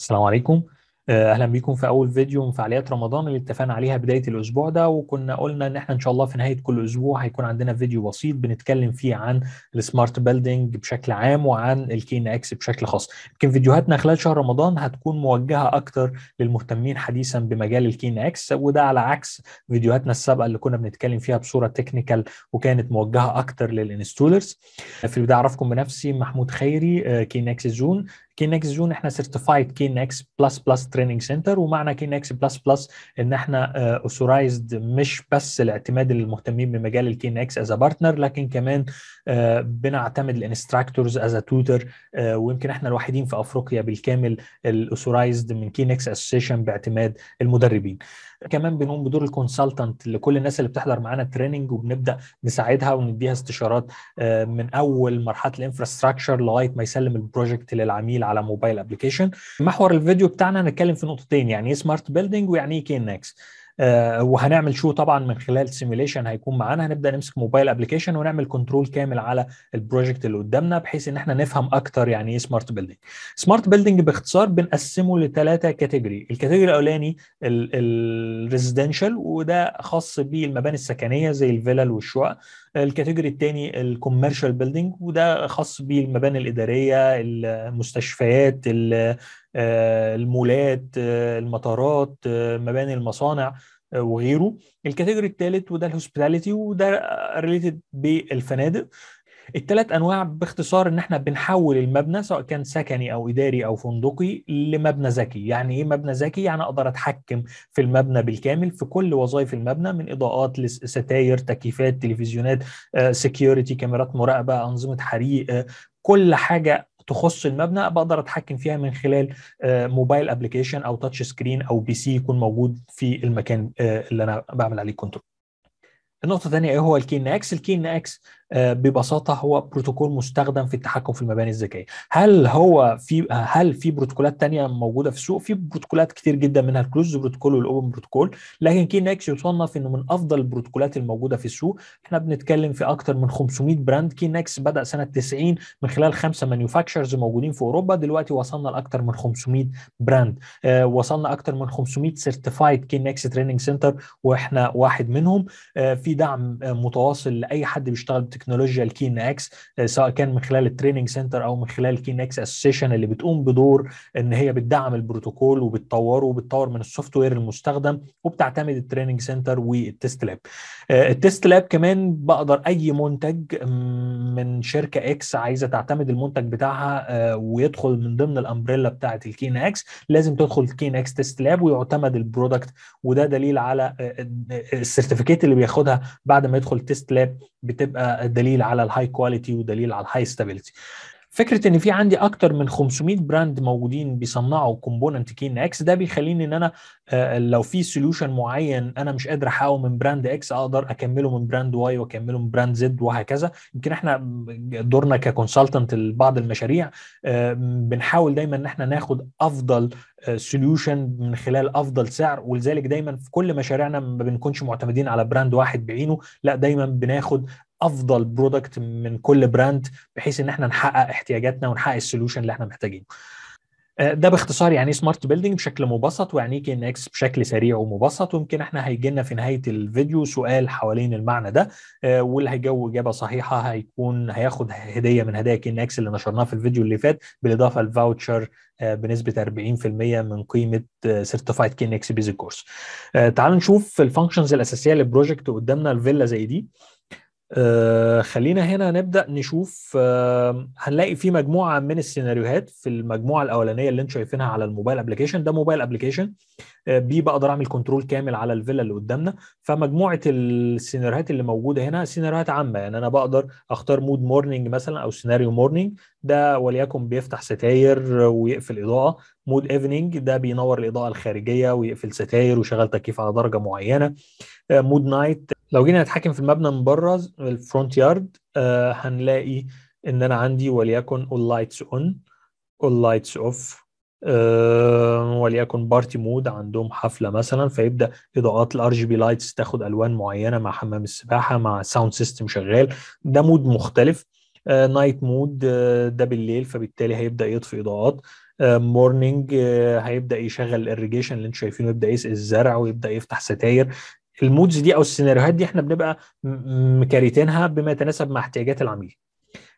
Assalamu alaikum. آه، اهلا بيكم في اول فيديو من فعاليات رمضان اللي اتفقنا عليها بدايه الاسبوع ده وكنا قلنا ان احنا ان شاء الله في نهايه كل اسبوع هيكون عندنا فيديو بسيط بنتكلم فيه عن السمارت بيلدينج بشكل عام وعن الكين اكس بشكل خاص يمكن فيديوهاتنا خلال شهر رمضان هتكون موجهه اكتر للمهتمين حديثا بمجال الكين اكس وده على عكس فيديوهاتنا السابقه اللي كنا بنتكلم فيها بصوره تكنيكال وكانت موجهه اكتر للانستولرز في البدايه اعرفكم بنفسي محمود خيري كين اكس زون كينكس زون احنا سيرتيفايد كينكس بلس بلس تريننج سنتر ومعنى كينكس بلس بلس ان احنا اوثورايزد آه، مش بس الاعتماد للمهتمين بمجال الكينكس از بارتنر لكن كمان آه، بنعتمد الانستراكتورز از توتر ويمكن احنا الوحيدين في افريقيا بالكامل الاوثورايزد من كينكس اسوسيشن باعتماد المدربين كمان بنقوم بدور الكونسلتنت لكل الناس اللي بتحضر معانا تريننج وبنبدا نساعدها ونديها استشارات آه، من اول مرحله الانفراستراكشر لغايه ما يسلم البروجكت للعميل على موبايل ابلكيشن محور الفيديو بتاعنا هنتكلم في نقطتين يعني ايه سمارت بيلدينج ويعني ايه كين نكس آه، وهنعمل شو طبعا من خلال سيميوليشن هيكون معانا هنبدا نمسك موبايل ابلكيشن ونعمل كنترول كامل على البروجكت اللي قدامنا بحيث ان احنا نفهم اكتر يعني ايه سمارت بيلدينج سمارت بيلدينج باختصار بنقسمه لثلاثه كاتيجوري الكاتيجوري الاولاني الريزيدنشال وده خاص بالمباني السكنيه زي الفيلل والشقق الكاتيجوري الثاني الكوميرشال بيلدينج وده خاص بالمباني الاداريه المستشفيات آه، المولات آه، المطارات آه، مباني المصانع وغيره الكاتيجوري الثالث وده الهوسبيتاليتي وده ريليتد بالفنادق الثلاث انواع باختصار ان احنا بنحول المبنى سواء كان سكني او اداري او فندقي لمبنى ذكي يعني ايه مبنى ذكي يعني اقدر اتحكم في المبنى بالكامل في كل وظائف المبنى من اضاءات لستاير تكييفات تلفزيونات سكيورتي آه، كاميرات مراقبه انظمه حريق آه، كل حاجه تخص المبنى بقدر اتحكم فيها من خلال موبايل آه، ابلكيشن او تاتش سكرين او بي سي يكون موجود في المكان اللي انا بعمل عليه كنترول النقطة الثانية ايه هو الكي ان اكس؟ الكي ان اكس آه، ببساطه هو بروتوكول مستخدم في التحكم في المباني الذكيه هل هو في هل في بروتوكولات تانية موجوده في السوق في بروتوكولات كتير جدا منها الكلوز بروتوكول والاوبن بروتوكول لكن كي نكس يصنف انه من افضل البروتوكولات الموجوده في السوق احنا بنتكلم في اكتر من 500 براند كي نكس بدا سنه 90 من خلال خمسه مانيفاكتشرز موجودين في اوروبا دلوقتي وصلنا لاكتر من 500 براند آه، وصلنا اكتر من 500 سيرتيفايد كي نكس تريننج سنتر واحنا واحد منهم آه، في دعم متواصل لاي حد بيشتغل التكنولوجيا الكين اكس آه، سواء كان من خلال التريننج سنتر او من خلال الكين اكس اسوسيشن اللي بتقوم بدور ان هي بتدعم البروتوكول وبتطوره وبتطور من السوفت وير المستخدم وبتعتمد التريننج سنتر والتست لاب التست لاب كمان بقدر اي منتج من شركه اكس عايزه تعتمد المنتج بتاعها آه، ويدخل من ضمن الامبريلا بتاعه الكين اكس لازم تدخل الكين اكس تيست لاب ويعتمد البرودكت وده دليل على آه، السيرتيفيكيت اللي بياخدها بعد ما يدخل تيست لاب بتبقى دليل على الهاي كواليتي ودليل على الهاي ستابيليتي فكره ان في عندي اكتر من 500 براند موجودين بيصنعوا كومبوننت كين اكس ده بيخليني ان انا آه، لو في سوليوشن معين انا مش قادر احققه من براند اكس اقدر اكمله من براند واي واكمله من براند زد وهكذا يمكن احنا دورنا ككونسلتنت لبعض المشاريع آه، بنحاول دايما ان احنا ناخد افضل سوليوشن آه، من خلال افضل سعر ولذلك دايما في كل مشاريعنا ما بنكونش معتمدين على براند واحد بعينه لا دايما بناخد افضل برودكت من كل براند بحيث ان احنا نحقق احتياجاتنا ونحقق السولوشن اللي احنا محتاجينه آه، ده باختصار يعني ايه سمارت بيلدينج بشكل مبسط ويعني كي ان اكس بشكل سريع ومبسط ويمكن احنا هيجي لنا في نهايه الفيديو سؤال حوالين المعنى ده آه، واللي هيجاوب اجابه صحيحه هيكون هياخد هديه من هدايا كي ان اكس اللي نشرناها في الفيديو اللي فات بالاضافه لفاوتشر آه، بنسبه 40% من قيمه سيرتيفايد كي ان اكس بيزك كورس تعالوا نشوف الفانكشنز الاساسيه للبروجكت قدامنا الفيلا زي دي آه، خلينا هنا نبدا نشوف آه هنلاقي في مجموعه من السيناريوهات في المجموعه الاولانيه اللي انتم شايفينها على الموبايل ابلكيشن ده موبايل ابلكيشن بي بقدر اعمل كنترول كامل على الفيلا اللي قدامنا فمجموعه السيناريوهات اللي موجوده هنا سيناريوهات عامه يعني انا بقدر اختار مود مورنينج مثلا او سيناريو مورنينج ده وليكن بيفتح ستاير ويقفل اضاءه مود ايفنينج ده بينور الاضاءه الخارجيه ويقفل ستاير وشغل تكييف على درجه معينه مود آه، نايت لو جينا نتحكم في المبنى من بره الفرونت يارد آه، هنلاقي ان انا عندي وليكن اللايتس اون اللايتس اوف آه، وليكن بارتي مود عندهم حفله مثلا فيبدا اضاءات الار جي بي لايتس تاخد الوان معينه مع حمام السباحه مع ساوند سيستم شغال ده مود مختلف نايت آه، مود آه، ده بالليل فبالتالي هيبدا يطفي اضاءات مورنينج هيبدا يشغل الاريجيشن اللي انتم شايفينه يبدا يسقي الزرع ويبدا يفتح ستاير المودز دي او السيناريوهات دي احنا بنبقى مكاريتينها بما يتناسب مع احتياجات العميل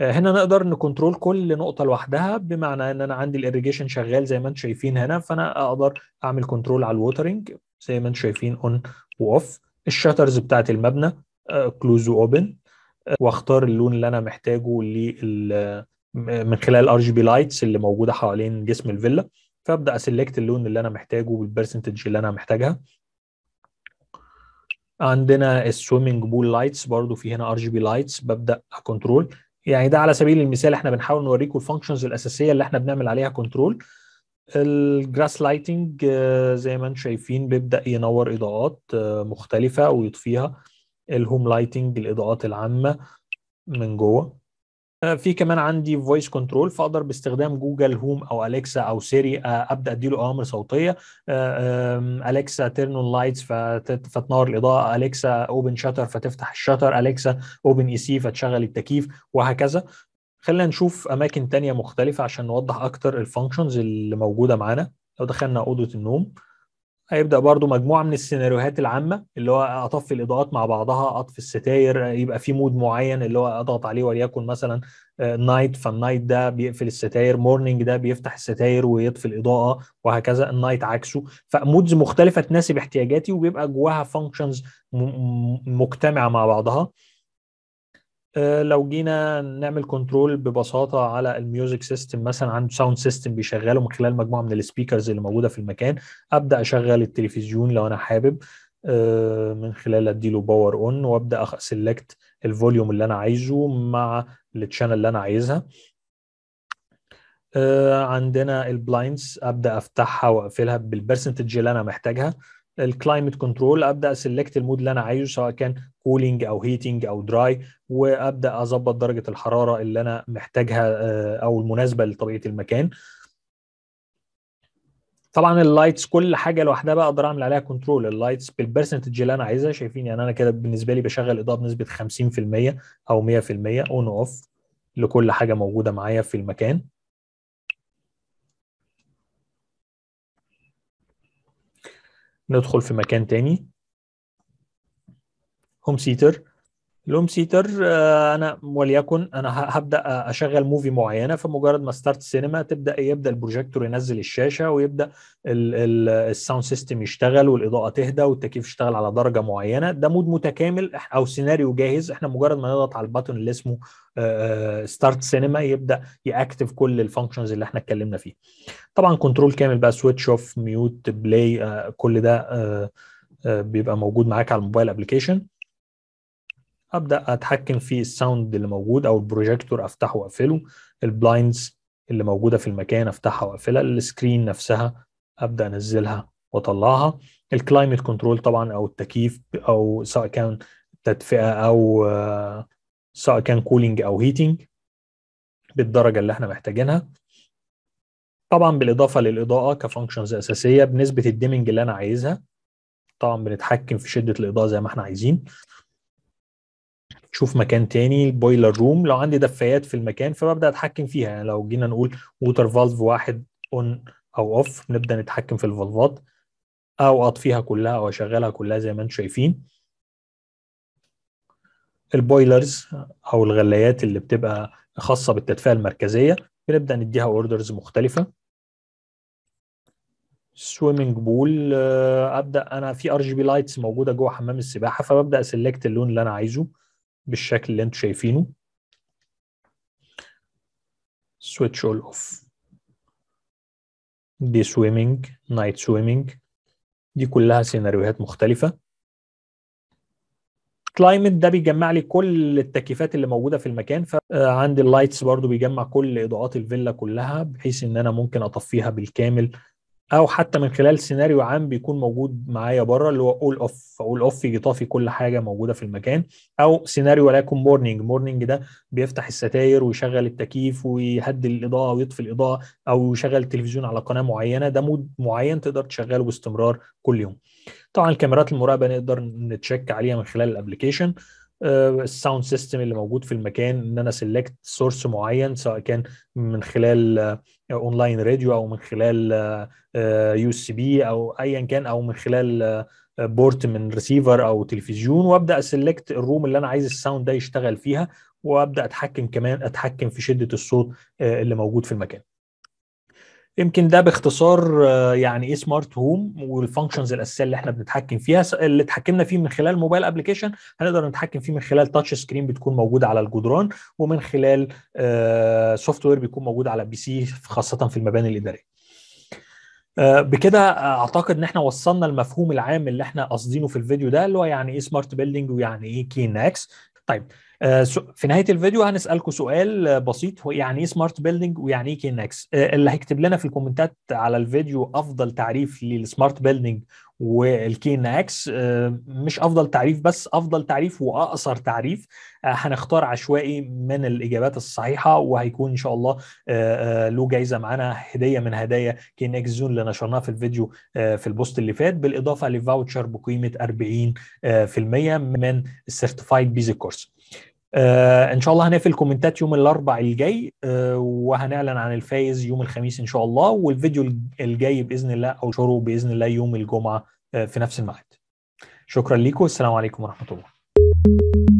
آه، هنا نقدر نكنترول كل نقطه لوحدها بمعنى ان انا عندي الاريجيشن شغال زي ما انتم شايفين هنا فانا اقدر اعمل كنترول على الووترنج زي ما انتم شايفين اون واوف الشاترز بتاعه المبنى كلوز آه، واوبن آه، واختار اللون اللي انا محتاجه لل من خلال ار جي بي لايتس اللي موجوده حوالين جسم الفيلا فابدا اسلكت اللون اللي انا محتاجه بالبرسنتج اللي انا محتاجها عندنا السويمنج بول لايتس برضو في هنا ار جي بي لايتس ببدا اكنترول يعني ده على سبيل المثال احنا بنحاول نوريكم الفانكشنز الاساسيه اللي احنا بنعمل عليها كنترول الجراس لايتنج زي ما انتم شايفين بيبدا ينور اضاءات آه، مختلفه ويطفيها الهوم لايتنج الاضاءات العامه من جوه آه، في كمان عندي فويس كنترول فاقدر باستخدام جوجل هوم او اليكسا او سيري آه، ابدا اديله اوامر صوتيه آه، اليكسا تيرن اون لايتس فتنور الاضاءه اليكسا اوبن شاتر فتفتح الشاتر اليكسا اوبن اي سي فتشغل التكييف وهكذا خلينا نشوف اماكن تانية مختلفه عشان نوضح اكتر الفانكشنز اللي موجوده معانا لو دخلنا اوضه النوم هيبدا برضو مجموعه من السيناريوهات العامه اللي هو اطفي الاضاءات مع بعضها اطفي الستاير يبقى في مود معين اللي هو اضغط عليه وليكن مثلا نايت آه، فالنايت ده بيقفل الستاير مورنينج ده بيفتح الستاير ويطفي الاضاءه وهكذا النايت عكسه فمودز مختلفه تناسب احتياجاتي وبيبقى جواها فانكشنز مجتمعه مع بعضها آه، لو جينا نعمل كنترول ببساطه على الميوزك سيستم مثلا عنده ساوند سيستم بيشغله من خلال مجموعه من السبيكرز اللي موجوده في المكان ابدا اشغل التلفزيون لو انا حابب آه، من خلال اديله باور اون وابدا سيلكت الفوليوم اللي انا عايزه مع التشانل اللي انا عايزها آه، عندنا البلايندز ابدا افتحها واقفلها بالبرسنتج اللي انا محتاجها الكلايمت كنترول ابدا سيلكت المود اللي انا عايزه سواء كان كولينج او هيتنج او دراي وابدا اظبط درجه الحراره اللي انا محتاجها آه، او المناسبه لطبيعه المكان طبعا اللايتس كل حاجه لوحدها بقى اقدر اعمل عليها كنترول اللايتس بالبرسنتج اللي انا عايزها شايفين يعني انا كده بالنسبه لي بشغل اضاءه بنسبه 50% او 100% اون اوف لكل حاجه موجوده معايا في المكان ندخل في مكان تاني هوم سيتر لوم سيتر آه، انا وليكن انا هبدا اشغل موفي معينه فمجرد ما ستارت سينما تبدا إيه، يبدا البروجيكتور ينزل الشاشه ويبدا الساوند سيستم يشتغل والاضاءه تهدى والتكييف يشتغل على درجه معينه ده مود متكامل او سيناريو جاهز احنا مجرد ما نضغط على الباتون اللي اسمه ستارت آه، سينما آه، يبدا ياكتف كل الفانكشنز اللي احنا اتكلمنا فيه طبعا كنترول كامل بقى سويتش اوف ميوت بلاي كل ده بيبقى موجود معاك على الموبايل ابلكيشن ابدا اتحكم في الساوند اللي موجود او البروجيكتور افتحه واقفله البلايندز اللي موجوده في المكان افتحها واقفلها السكرين نفسها ابدا انزلها واطلعها الكلايمت كنترول طبعا او التكييف او سواء كان تدفئه او آه، سواء كان كولينج او هيتنج بالدرجه اللي احنا محتاجينها طبعا بالاضافه للاضاءه كفانكشنز اساسيه بنسبه الديمنج اللي انا عايزها طبعا بنتحكم في شده الاضاءه زي ما احنا عايزين شوف مكان تاني البويلر روم لو عندي دفايات في المكان فببدا اتحكم فيها يعني لو جينا نقول ووتر فالف واحد اون او اوف نبدا نتحكم في الفالفات او اطفيها كلها او اشغلها كلها زي ما انتم شايفين البويلرز او الغلايات اللي بتبقى خاصه بالتدفئه المركزيه بنبدا نديها اوردرز مختلفه سويمنج بول آه، ابدا انا في ار جي بي لايتس موجوده جوه حمام السباحه فببدا سيلكت اللون اللي انا عايزه بالشكل اللي انتم شايفينه switch all off دي swimming night swimming دي كلها سيناريوهات مختلفة كلايمت ده بيجمع لي كل التكييفات اللي موجوده في المكان فعندي آه، اللايتس برضو بيجمع كل اضاءات الفيلا كلها بحيث ان انا ممكن اطفيها بالكامل او حتى من خلال سيناريو عام بيكون موجود معايا بره اللي هو اول اوف اول اوف يجي طافي كل حاجه موجوده في المكان او سيناريو ولكن مورنينج مورنينج ده بيفتح الستاير ويشغل التكييف ويهدي الاضاءه ويطفي الاضاءه او يشغل التلفزيون على قناه معينه ده مود معين تقدر تشغله باستمرار كل يوم طبعا الكاميرات المراقبه نقدر نتشك عليها من خلال الابلكيشن آه، الساوند سيستم اللي موجود في المكان ان انا سيلكت سورس معين سواء كان من خلال اونلاين آه، راديو او من خلال يو اس بي او ايا كان او من خلال بورت آه، من ريسيفر او تلفزيون وابدا سيلكت الروم اللي انا عايز الساوند ده يشتغل فيها وابدا اتحكم كمان اتحكم في شده الصوت اللي موجود في المكان يمكن ده باختصار آه، يعني ايه سمارت هوم والفانكشنز الاساسيه اللي احنا بنتحكم فيها اللي اتحكمنا فيه من خلال موبايل ابلكيشن هنقدر نتحكم فيه من خلال تاتش سكرين بتكون موجوده على الجدران ومن خلال سوفت آه، وير بيكون موجود على بي سي خاصه في المباني الاداريه آه، بكده اعتقد ان احنا وصلنا المفهوم العام اللي احنا قاصدينه في الفيديو ده اللي هو يعني ايه سمارت بيلدينج ويعني ايه كي ناكس طيب آه، في نهايه الفيديو هنسالكم سؤال آه، بسيط هو يعني ايه سمارت بيلدينج ويعني ايه كينكس آه، اللي هيكتب لنا في الكومنتات على الفيديو افضل تعريف للسمارت بيلدينج اكس مش افضل تعريف بس افضل تعريف واقصر تعريف هنختار عشوائي من الاجابات الصحيحه وهيكون ان شاء الله له جايزه معانا هديه من هدايا اكس زون اللي نشرناها في الفيديو في البوست اللي فات بالاضافه لفاوتشر بقيمه 40% من السيرتيفايد بيزك كورس آه ان شاء الله هنقفل الكومنتات يوم الاربع الجاي آه وهنعلن عن الفايز يوم الخميس ان شاء الله والفيديو الجاي باذن الله او شروه باذن الله يوم الجمعه آه في نفس الميعاد شكرا لكم والسلام عليكم ورحمه الله